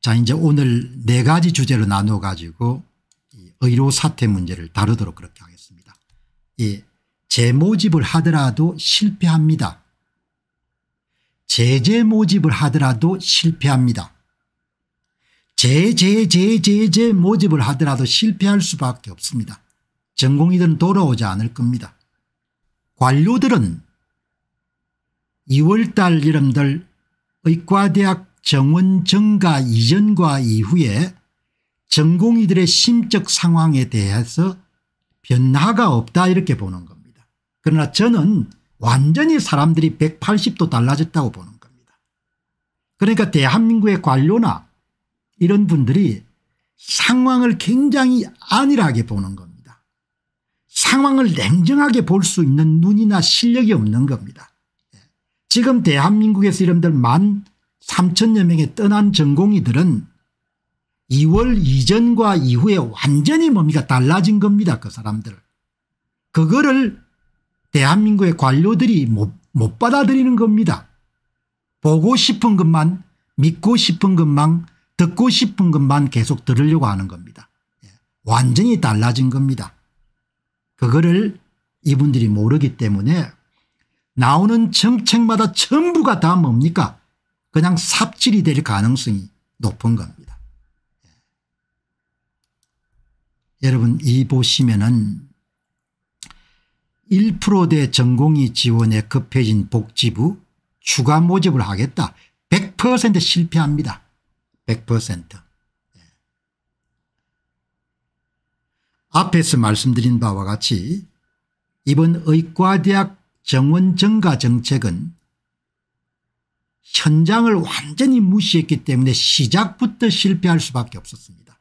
자 이제 오늘 네 가지 주제로 나누어 가지고 의료 사태 문제를 다루도록 그렇게 하겠습니다. 예, 재모집을 하더라도 실패합니다. 재재모집을 하더라도 실패합니다. 재재재재재 모집을 하더라도 실패할 수밖에 없습니다. 전공이들은 돌아오지 않을 겁니다. 관료들은 2월달 이름들 의과대학 정원 증가 이전과 이후에 전공의들의 심적 상황에 대해서 변화가 없다 이렇게 보는 겁니다. 그러나 저는 완전히 사람들이 180도 달라졌다고 보는 겁니다. 그러니까 대한민국의 관료나 이런 분들이 상황을 굉장히 안일하게 보는 겁니다. 상황을 냉정하게 볼 수 있는 눈이나 실력이 없는 겁니다. 예. 지금 대한민국에서 이름들 만 3천여 명의 떠난 전공의들은 2월 이전과 이후에 완전히 뭡니까 달라진 겁니다. 그 사람들. 그거를 대한민국의 관료들이 못, 못 받아들이는 겁니다. 보고 싶은 것만 믿고 싶은 것만 듣고 싶은 것만 계속 들으려고 하는 겁니다. 예, 완전히 달라진 겁니다. 그거를 이분들이 모르기 때문에 나오는 정책마다 전부가 다 뭡니까 그냥 삽질이 될 가능성이 높은 겁니다. 예. 여러분 이 보시면은 1%대 전공의 지원에 급해진 복지부 추가 모집을 하겠다. 100% 실패합니다. 100%. 예. 앞에서 말씀드린 바와 같이 이번 의과대학 정원 증가 정책은 현장을 완전히 무시했기 때문에 시작부터 실패할 수밖에 없었습니다.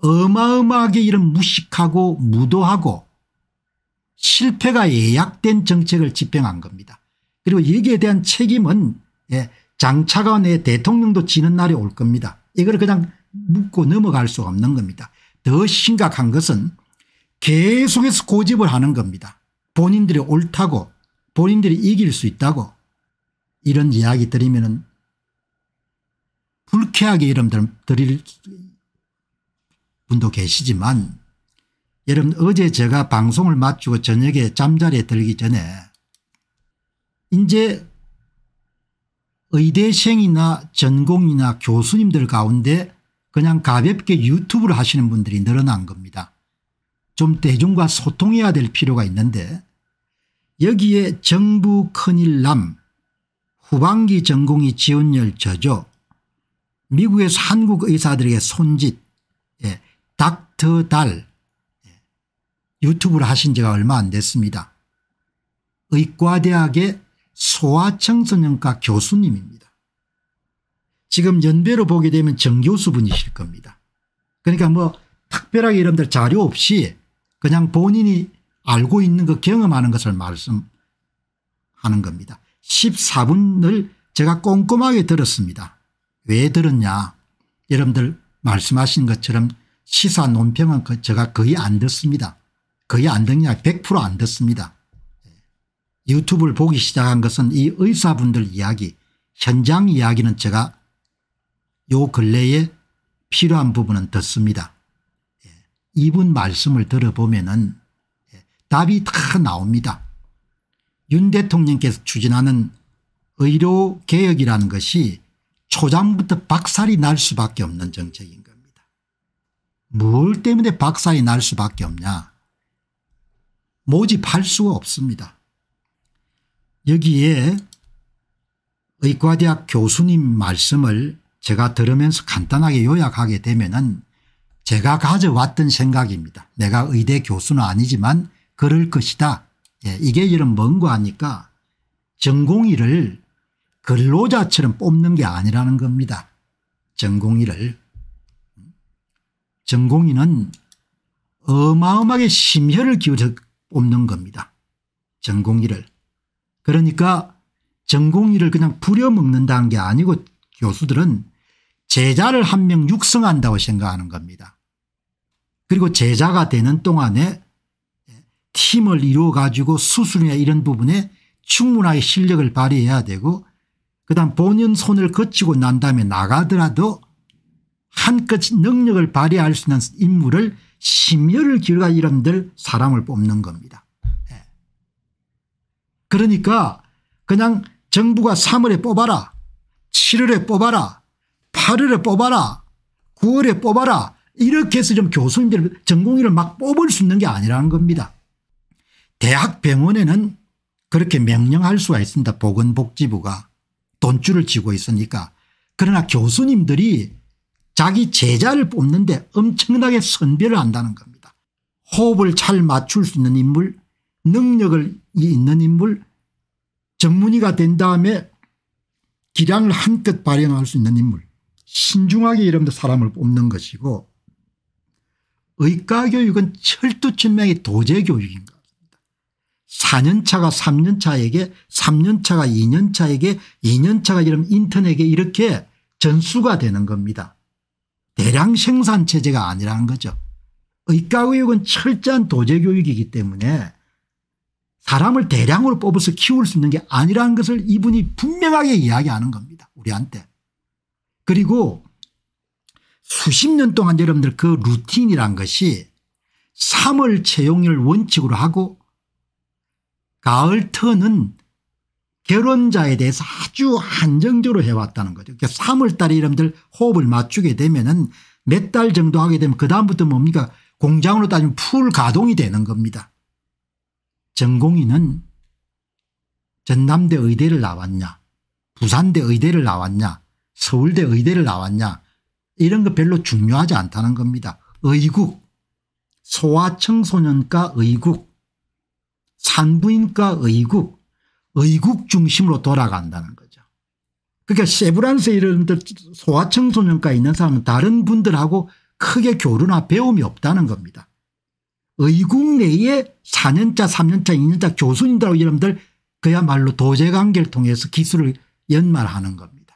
어마어마하게 이런 무식하고 무도하고 실패가 예약된 정책을 집행한 겁니다. 그리고 여기에 대한 책임은 예, 장차관의 대통령도 지는 날이 올 겁니다. 이걸 그냥 묻고 넘어갈 수 없는 겁니다. 더 심각한 것은 계속해서 고집을 하는 겁니다. 본인들이 옳다고 본인들이 이길 수 있다고 이런 이야기 드리면은 불쾌하게 이름 드릴 분도 계시지만 여러분 어제 제가 방송을 마치고 저녁에 잠자리에 들기 전에 이제 의대생이나 전공이나 교수님들 가운데 그냥 가볍게 유튜브를 하시는 분들이 늘어난 겁니다. 좀 대중과 소통해야 될 필요가 있는데 여기에 정부 큰일 남 후반기 전공이 지원 열차죠. 미국에서 한국 의사들에게 손짓 예, 닥터 달 예, 유튜브를 하신 지가 얼마 안 됐습니다. 의과대학의 소아청소년과 교수님입니다. 지금 연배로 보게 되면 정교수분이실 겁니다. 그러니까 뭐 특별하게 여러분들 자료 없이 그냥 본인이 알고 있는 것 경험하는 것을 말씀하는 겁니다. 14분을 제가 꼼꼼하게 들었습니다. 왜 들었냐 여러분들 말씀하신 것처럼 시사 논평은 제가 거의 안 듣습니다. 거의 안 듣냐 100%안 듣습니다. 예. 유튜브를 보기 시작한 것은 이 의사분들 이야기 현장 이야기는 제가 요 근래에 필요한 부분은 듣습니다. 예. 이분 말씀을 들어보면 예, 답이 다 나옵니다. 윤 대통령께서 추진하는 의료개혁이라는 것이 초장부터 박살이 날 수밖에 없는 정책인 겁니다. 뭘 때문에 박살이 날 수밖에 없냐 모집할 수가 없습니다. 여기에 의과대학 교수님 말씀을 제가 들으면서 간단하게 요약하게 되면 은 제가 가져왔던 생각입니다. 내가 의대 교수는 아니지만 그럴 것이다. 예, 이게 이런 뭔가 하니까 전공의를 근로자처럼 뽑는 게 아니라는 겁니다. 전공의를. 전공의는 어마어마하게 심혈을 기울여 서 뽑는 겁니다. 전공의를. 그러니까 전공의를 그냥 부려먹는다는 게 아니고 교수들은 제자를 한 명 육성한다고 생각하는 겁니다. 그리고 제자가 되는 동안에 팀을 이루어 가지고 수술이나 이런 부분에 충분하게 실력을 발휘해야 되고 그다음 본연 손을 거치고 난 다음에 나가더라도 한껏 능력을 발휘할 수 있는 인물을 심혈을 기울여 이름들 사람을 뽑는 겁니다. 예. 그러니까 그냥 정부가 3월에 뽑아라 7월에 뽑아라 8월에 뽑아라 9월에 뽑아라 이렇게 해서 좀 교수님들 전공의를 막 뽑을 수 있는 게 아니라는 겁니다. 대학병원에는 그렇게 명령할 수가 있습니다. 보건복지부가 돈줄을 치고 있으니까. 그러나 교수님들이 자기 제자를 뽑는데 엄청나게 선별을 한다는 겁니다. 호흡을 잘 맞출 수 있는 인물 능력을 있는 인물 전문의가 된 다음에 기량을 한껏 발현할 수 있는 인물 신중하게 이러면 사람을 뽑는 것이고 의과교육은 철두철명의 도제교육인가 4년차가 3년차에게 3년차가 2년차에게 2년차가 이런 인턴에게 이렇게 전수가 되는 겁니다. 대량 생산 체제가 아니라는 거죠. 의과교육은 철저한 도제교육이기 때문에 사람을 대량으로 뽑아서 키울 수 있는 게 아니라는 것을 이분이 분명하게 이야기하는 겁니다. 우리한테. 그리고 수십 년 동안 여러분들 그 루틴이란 것이 3월 채용률 원칙으로 하고 가을터는 결혼자에 대해서 아주 한정적으로 해왔다는 거죠. 그러니까 3월달에 여러분들 호흡을 맞추게 되면은 몇 달 정도 하게 되면 그다음부터 뭡니까 공장으로 따지면 풀 가동이 되는 겁니다. 전공이는 전남대 의대를 나왔냐 부산대 의대를 나왔냐 서울대 의대를 나왔냐 이런 거 별로 중요하지 않다는 겁니다. 의국 소아청소년과 의국 산부인과 의국 의국 중심으로 돌아간다는 거죠. 그러니까 세브란스 이런 소아청소년과 있는 사람은 다른 분들하고 크게 교류나 배움이 없다는 겁니다. 의국 내에 4년차 3년차 2년차 교수님들하고 이름들 그야말로 도제관계를 통해서 기술을 연말하는 겁니다.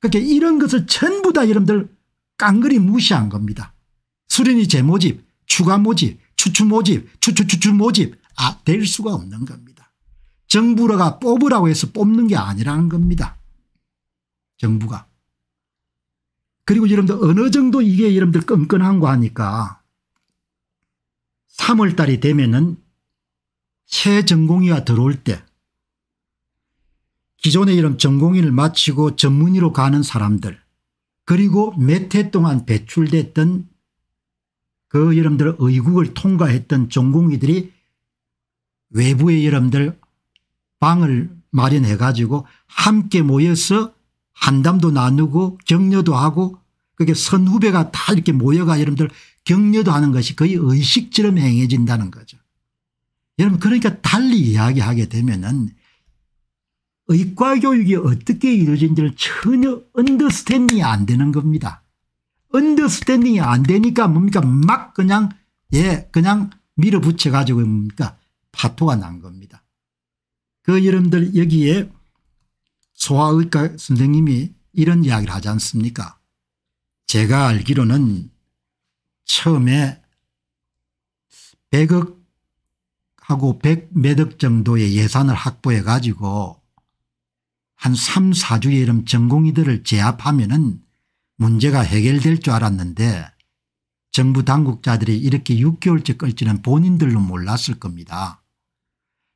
그러니 이런 것을 전부 다 여러분들 깡그리 무시한 겁니다. 수련이 재모집 추가 모집 추추 모집 추추 추추 모집 아, 될 수가 없는 겁니다. 정부가 뽑으라고 해서 뽑는 게 아니라는 겁니다. 정부가. 그리고 여러분들 어느 정도 이게 여러분들 끈끈한 거 하니까 3월달이 되면은 새 전공의가 들어올 때 기존의 이런 전공의를 마치고 전문의로 가는 사람들 그리고 몇 해 동안 배출됐던 그 여러분들 의국을 통과했던 전공의들이 외부의 여러분들 방을 마련해 가지고 함께 모여서 한담도 나누고 격려도 하고 그게 선후배가 다 이렇게 모여가 여러분들 격려도 하는 것이 거의 의식처럼 행해진다는 거죠. 여러분 그러니까 달리 이야기하게 되면은 의과교육이 어떻게 이루어진지를 전혀 언더스탠딩이 안 되는 겁니다. 언더스탠딩이 안 되니까 뭡니까 막 그냥 예 그냥 밀어붙여 가지고 뭡니까 파토가 난 겁니다. 그 여러분들 여기에 소아의과 선생님이 이런 이야기를 하지 않습니까 제가 알기로는 처음에 100억 하고 100몇억 정도의 예산을 확보해 가지고 한 3, 4주에 이런 전공의들을 제압하면 은 문제가 해결될 줄 알았는데 정부 당국자들이 이렇게 6개월째 끌지는 본인들로 몰랐을 겁니다.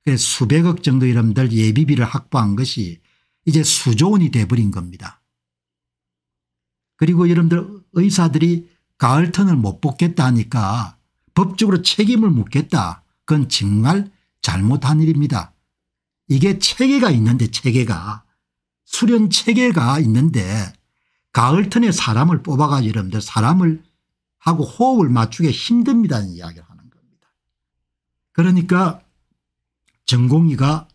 그래서 수백억 정도 이름들 예비비를 확보한 것이 이제 수조 원이 돼버린 겁니다. 그리고 여러분들 의사들이 가을 턴을 못 뽑겠다 하니까 법적으로 책임을 묻겠다. 그건 정말 잘못한 일입니다. 이게 체계가 있는데 체계가 수련 체계가 있는데 가을턴에 사람을 뽑아가지고 여러분들 사람을 하고 호흡을 맞추기 힘듭니다는 이야기를 하는 겁니다. 그러니까 전공의가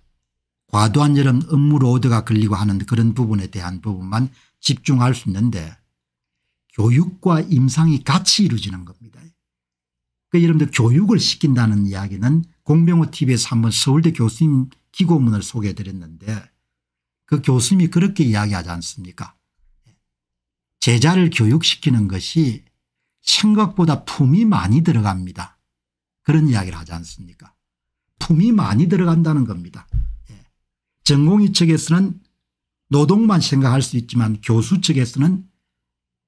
과도한 여름 업무 로드가 걸리고 하는 그런 부분에 대한 부분만 집중할 수 있는데 교육과 임상이 같이 이루어지는 겁니다. 그 여러분들 교육을 시킨다는 이야기는 공병호 tv에서 한번 서울대 교수님 기고문을 소개해 드렸는데 그 교수님이 그렇게 이야기하지 않습니까 제자를 교육시키는 것이 생각보다 품이 많이 들어갑니다. 그런 이야기를 하지 않습니까 품이 많이 들어간다는 겁니다. 예. 전공의 측에서는 노동만 생각할 수 있지만 교수 측에서는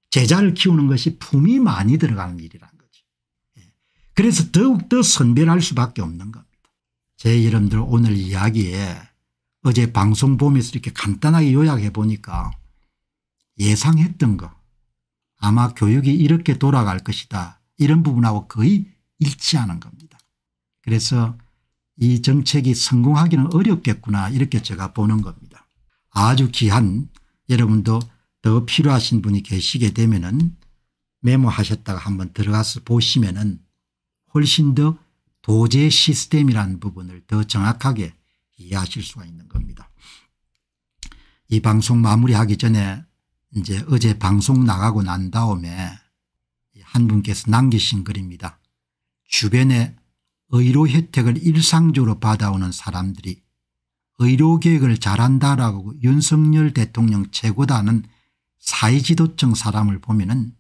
제자를 키우는 것이 품이 많이 들어가는 일이라는 거죠. 예. 그래서 더욱더 선별할 수밖에 없는 겁니다. 제 이름들 오늘 이야기에 어제 방송 보면서 이렇게 간단하게 요약해 보니까 예상했던 거 아마 교육이 이렇게 돌아갈 것이다 이런 부분하고 거의 일치하는 겁니다. 그래서 이 정책이 성공하기는 어렵겠구나 이렇게 제가 보는 겁니다. 아주 귀한 여러분도 더 필요하신 분이 계시게 되면은 메모하셨다가 한번 들어가서 보시면은 훨씬 더 도제 시스템이라는 부분을 더 정확하게 이해하실 수가 있는 겁니다. 이 방송 마무리하기 전에 이제 어제 방송 나가고 난 다음에 한 분께서 남기신 글입니다. 주변에 의료 혜택을 일상적으로 받아오는 사람들이 의료계획을 잘한다라고 윤석열 대통령 최고다는 사회지도층 사람을 보면 은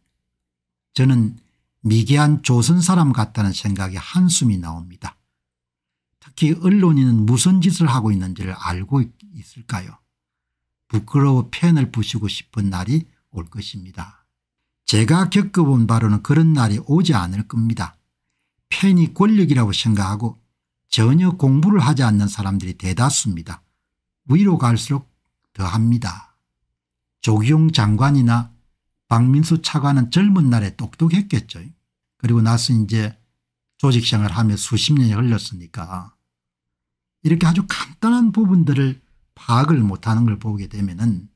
저는 미개한 조선 사람 같다는 생각이 한숨이 나옵니다. 특히 언론인은 무슨 짓을 하고 있는지를 알고 있을까요 부끄러워 펜을 부시고 싶은 날이 올 것입니다. 제가 겪어본 바로는 그런 날이 오지 않을 겁니다. 펜이 권력이라고 생각하고 전혀 공부를 하지 않는 사람들이 대다수입니다. 위로 갈수록 더합니다. 조기용 장관이나 박민수 차관은 젊은 날에 똑똑했겠죠. 그리고 나서 이제 조직생활 을 하며 수십 년이 흘렀으니까 이렇게 아주 간단한 부분들을 파악을 못하는 걸 보게 되면은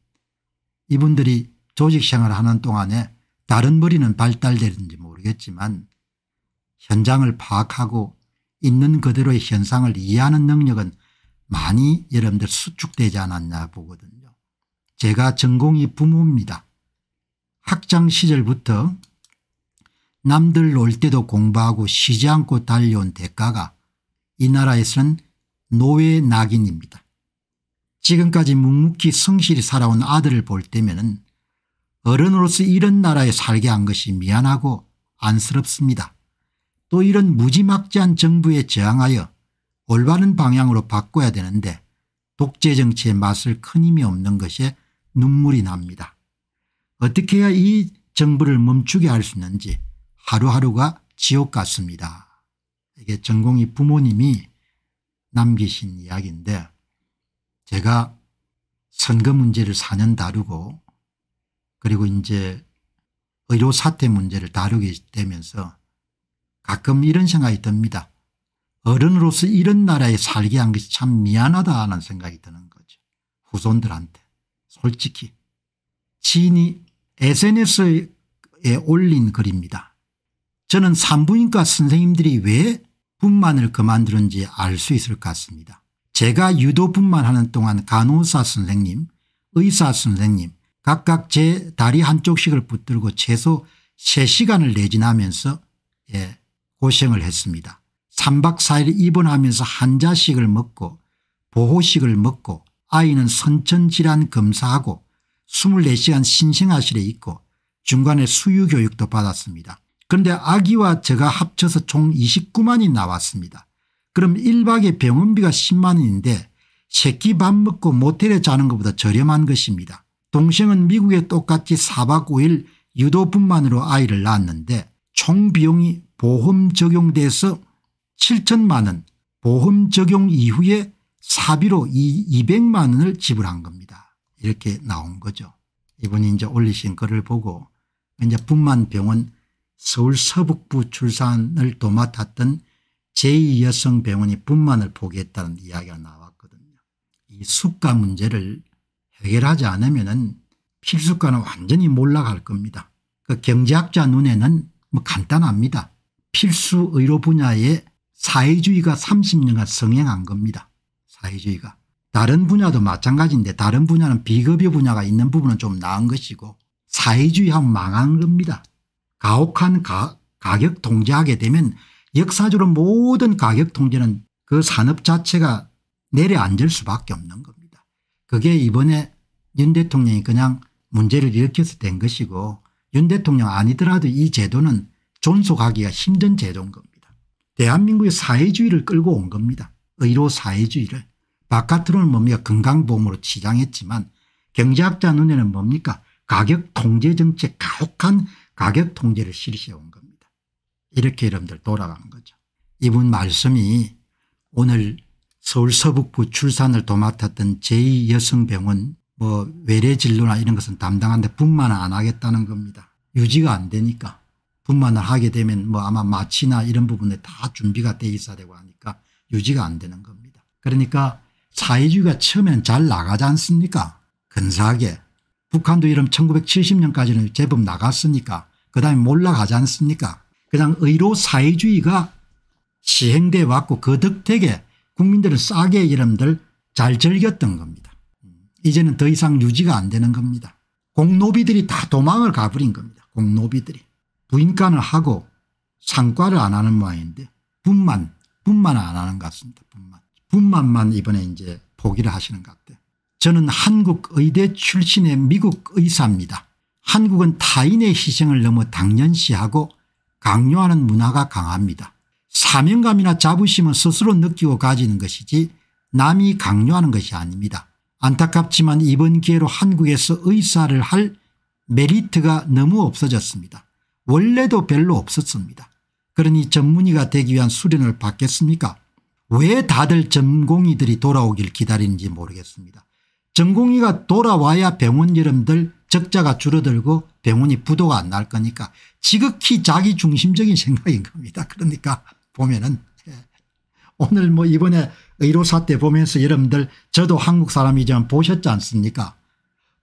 이분들이 조직생활 을 하는 동안에 다른 머리는 발달되는지 모르겠지만 현장을 파악하고 있는 그대로의 현상을 이해하는 능력은 많이 여러분들 수축되지 않았나 보거든요. 제가 전공이 부모입니다. 학창 시절부터 남들 놀 때도 공부하고 쉬지 않고 달려온 대가가 이 나라에서는 노예 낙인입니다. 지금까지 묵묵히 성실히 살아온 아들을 볼 때면 은 어른으로서 이런 나라에 살게 한 것이 미안하고 안쓰럽습니다. 또 이런 무지막지한 정부에 저항하여 올바른 방향으로 바꿔야 되는데 독재 정치의 맛을 큰 힘이 없는 것에 눈물이 납니다. 어떻게 해야 이 정부를 멈추게 할 수 있는지 하루하루가 지옥 같습니다. 이게 전공이 부모님이 남기신 이야기인데 제가 선거 문제를 4년 다루고 그리고 이제 의료 사태 문제를 다루게 되면서 가끔 이런 생각이 듭니다. 어른으로서 이런 나라에 살게 한 것이 참 미안하다 하는 생각이 드는 거죠. 후손들한테 솔직히 지인이 SNS에 올린 글입니다. 저는 산부인과 선생님들이 왜 분만을 그만두는지 알 수 있을 것 같습니다. 제가 유도분만 하는 동안 간호사 선생님 의사 선생님 각각 제 다리 한쪽씩을 붙들고 최소 3시간을 내진하면서 예, 고생을 했습니다. 3박 4일 입원하면서 한자식을 먹고 보호식을 먹고 아이는 선천질환 검사하고 24시간 신생아실에 있고 중간에 수유교육도 받았습니다. 그런데 아기와 제가 합쳐서 총 29만이 나왔습니다. 그럼 1박에 병원비가 10만 원인데 새끼 밥 먹고 모텔에 자는 것보다 저렴한 것입니다. 동생은 미국에 똑같이 4박 5일 유도분만으로 아이를 낳았는데 총 비용이 보험 적용돼서 7천만 원 보험 적용 이후에 사비로 200만 원을 지불한 겁니다. 이렇게 나온 거죠. 이분이 이제 올리신 글을 보고 이제 분만병원 서울 서북부 출산을 도맡았던 제2여성병원이 분만을 포기했다는 이야기가 나왔거든요. 이 숙가 문제를 해결하지 않으면 필수가는 완전히 몰락할 겁니다. 그 경제학자 눈에는 뭐 간단합니다. 필수 의료 분야에 사회주의가 30년간 성행한 겁니다. 사회주의가. 다른 분야도 마찬가지인데 다른 분야는 비급여 분야가 있는 부분은 좀 나은 것이고 사회주의하면 망한 겁니다. 가혹한 가, 가격 통제하게 되면 역사적으로 모든 가격 통제는 그 산업 자체가 내려앉을 수밖에 없는 겁니다. 그게 이번에 윤 대통령이 그냥 문제를 일으켜서 된 것이고 윤 대통령 아니더라도 이 제도는 존속하기가 힘든 제도인 겁니다. 대한민국의 사회주의를 끌고 온 겁니다. 의료 사회주의를. 바깥으로는 뭡니까 건강보험으로 치장했지만 경제학자 눈에는 뭡니까 가격 통제 정책 가혹한 가격 통제를 실시해 온 겁니다. 이렇게 여러분들 돌아가는 거죠. 이분 말씀이 오늘 서울 서북부 출산을 도맡았던 제2여성병원 뭐 외래진료나 이런 것은 담당한데 분만을 안 하겠다는 겁니다. 유지가 안 되니까 분만을 하게 되면 뭐 아마 마취나 이런 부분에 다 준비가 돼 있어야 되고 하니까 유지가 안 되는 겁니다. 그러니까 사회주의가 처음엔 잘 나가지 않습니까 근사하게 북한도 이런 1970년까지는 제법 나갔으니까 그 다음에 몰락하지 않습니까 그냥 의료 사회주의가 시행돼 왔고 그 덕택에 국민들은 싸게 여러분들 잘 즐겼던 겁니다. 이제는 더 이상 유지가 안 되는 겁니다. 공노비들이 다 도망을 가버린 겁니다. 공노비들이. 부인간을 하고 상과를 안 하는 모양인데 분만 분만 안 하는 것 같습니다. 분만. 분만만 이번에 이제 포기를 하시는 것 같아요. 저는 한국 의대 출신의 미국 의사입니다. 한국은 타인의 희생을 너무 당연시하고 강요하는 문화가 강합니다. 사명감이나 자부심은 스스로 느끼고 가지는 것이지 남이 강요하는 것이 아닙니다. 안타깝지만 이번 기회로 한국에서 의사를 할 메리트가 너무 없어졌습니다. 원래도 별로 없었습니다. 그러니 전문의가 되기 위한 수련을 받겠습니까 왜 다들 전공의들이 돌아오길 기다리는지 모르겠습니다. 전공의가 돌아와야 병원 이름들 적자가 줄어들고 병원이 부도가 안 날 거니까 지극히 자기중심적인 생각인 겁니다. 그러니까 보면은 예. 오늘 뭐 이번에 의료사 때 보면서 여러분들 저도 한국 사람이지만 보셨지 않습니까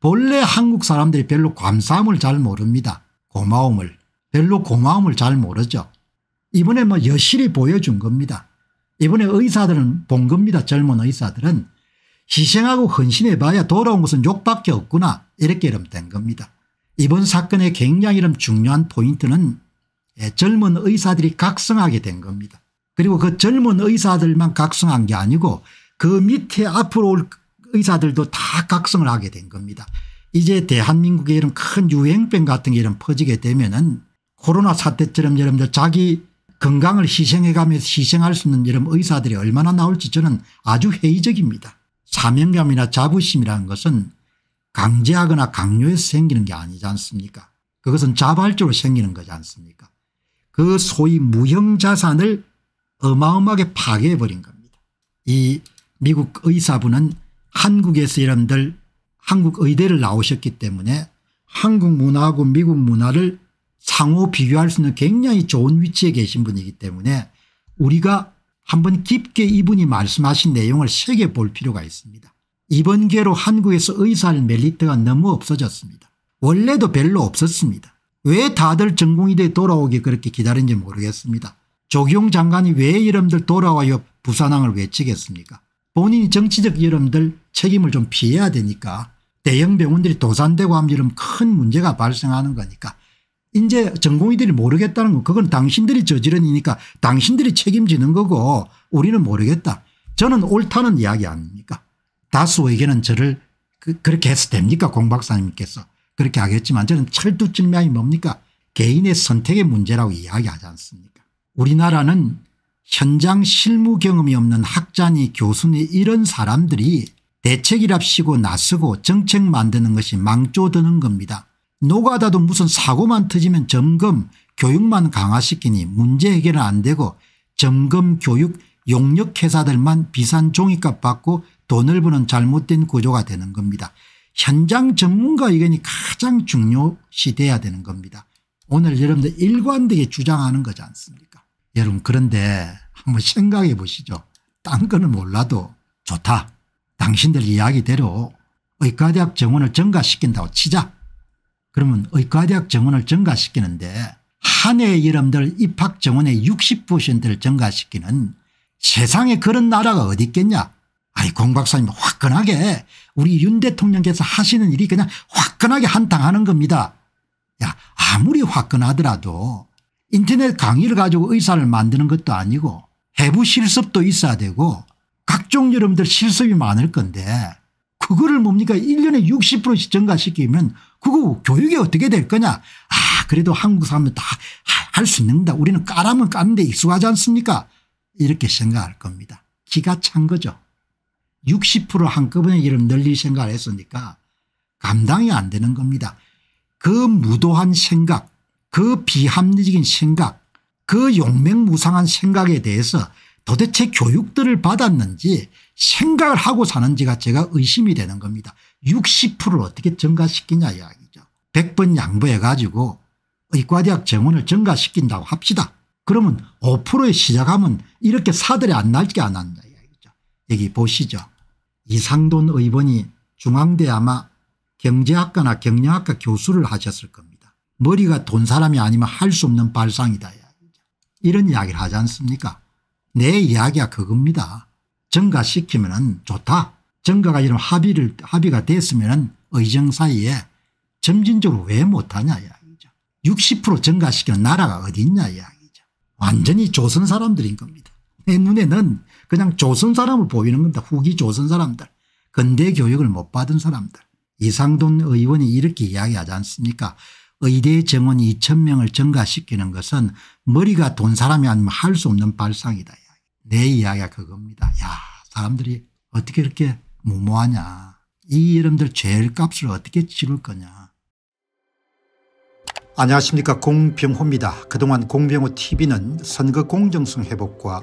본래 한국 사람들이 별로 감사함을 잘 모릅니다. 고마움을 별로 고마움을 잘 모르죠. 이번에 뭐 여실히 보여준 겁니다. 이번에 의사들은 본 겁니다. 젊은 의사들은 희생하고 헌신해봐야 돌아온 것은 욕밖에 없구나 이렇게 이러된 겁니다. 이번 사건의 굉장히 이런 중요한 포인트는 예, 젊은 의사들이 각성하게 된 겁니다. 그리고 그 젊은 의사들만 각성한 게 아니고 그 밑에 앞으로 올 의사들도 다 각성을 하게 된 겁니다. 이제 대한민국의 이런 큰 유행병 같은 게 이런 퍼지게 되면은 코로나 사태처럼 여러분들 자기 건강을 희생해가면서 희생할 수 있는 이런 의사들이 얼마나 나올지 저는 아주 회의적입니다. 사명감이나 자부심이라는 것은 강제하거나 강요해서 생기는 게 아니지 않습니까 그것은 자발적으로 생기는 거지 않습니까 그 소위 무형자산을 어마어마하게 파괴해버린 겁니다. 이 미국 의사분은 한국에서 여러분들 한국 의대를 나오셨기 때문에 한국 문화하고 미국 문화를 상호 비교할 수 있는 굉장히 좋은 위치에 계신 분이기 때문에 우리가 한번 깊게 이분이 말씀하신 내용을 새겨볼 필요가 있습니다. 이번 기회로 한국에서 의사할 멜리트가 너무 없어졌습니다. 원래도 별로 없었습니다. 왜 다들 전공의대 돌아오기 그렇게 기다린지 모르겠습니다. 조경 장관이 왜 이름들 돌아와요 부산항을 외치겠습니까 본인이 정치적 이름들 책임을 좀 피해야 되니까 대형 병원들이 도산되고 하면 이런 큰 문제가 발생하는 거니까 이제 전공의들이 모르겠다는 건 그건 당신들이 저지른 이니까 당신들이 책임지는 거고 우리는 모르겠다. 저는 옳다는 이야기 아닙니까 다수에게는 저를 그, 렇게 해서 됩니까 공 박사님께서 그렇게 하겠지만 저는 철두철미명이 뭡니까 개인의 선택의 문제라고 이야기하지 않습니까 우리나라는 현장 실무 경험이 없는 학자니 교수니 이런 사람들이 대책이랍시고 나서고 정책 만드는 것이 망조드는 겁니다. 노가다도 무슨 사고만 터지면 점검 교육만 강화시키니 문제 해결은 안 되고 점검 교육 용역 회사들만 비싼 종이값 받고 돈을 버는 잘못된 구조가 되는 겁니다. 현장 전문가 의견이 가장 중요시돼야 되는 겁니다. 오늘 여러분들 일관되게 주장하는 거지 않습니까 여러분 그런데 한번 생각해 보시죠. 딴 거는 몰라도 좋다. 당신들 이야기대로 의과대학 정원을 증가시킨다고 치자. 그러면 의과대학 정원을 증가시키는데 한해 여러분들 입학 정원의 60%를 증가시키는 세상에 그런 나라가 어디 있겠냐 아이 공 박사님 화끈하게 우리 윤 대통령께서 하시는 일이 그냥 화끈하게 한탕하는 겁니다. 야 아무리 화끈하더라도 인터넷 강의를 가지고 의사를 만드는 것도 아니고 해부 실습도 있어야 되고 각종 여러분들 실습이 많을 건데 그거를 뭡니까 1년에 6 0 증가시키면 그거 교육이 어떻게 될 거냐 아 그래도 한국 사람은 다 할 수 있는다 우리는 까라면 까는데 익숙하지 않습니까 이렇게 생각할 겁니다. 기가 찬 거죠. 60% 한꺼번에 이를 늘릴 생각을 했으니까 감당이 안 되는 겁니다. 그 무도한 생각 그 비합리적인 생각 그 용맹무상한 생각에 대해서 도대체 교육들을 받았는지 생각을 하고 사는지가 제가 의심이 되는 겁니다. 60%를 어떻게 증가시키냐 이야기죠. 100번 양보해 가지고 의과대학 정원을 증가시킨다고 합시다. 그러면 5%에 시작하면 이렇게 사들이 안 날 게 안 한다. 여기 보시죠. 이상돈 의원이 중앙대 아마 경제학과나 경영학과 교수를 하셨을 겁니다. 머리가 돈 사람이 아니면 할 수 없는 발상이다. 이런 이야기를 하지 않습니까 내 이야기가 그겁니다. 증가시키면 좋다. 증가가 이런 합의를 합의가 됐으면 의정 사이에 점진적으로 왜 못하냐 이야기죠. 60% 증가시키는 나라가 어디 있냐 이야기죠. 완전히 조선 사람들인 겁니다. 내 눈에는 그냥 조선 사람을 보이는 겁니다. 후기 조선 사람들. 근대 교육을 못 받은 사람들. 이상돈 의원이 이렇게 이야기하지 않습니까 의대 정원 2천 명을 증가시키는 것은 머리가 돈 사람이 아니면 할 수 없는 발상이다. 내 이야기가 그겁니다. 야 사람들이 어떻게 이렇게 무모하냐. 이 이름들 죄일 값을 어떻게 치를 거냐. 안녕하십니까 공병호입니다. 그동안 공병호 tv는 선거 공정성 회복과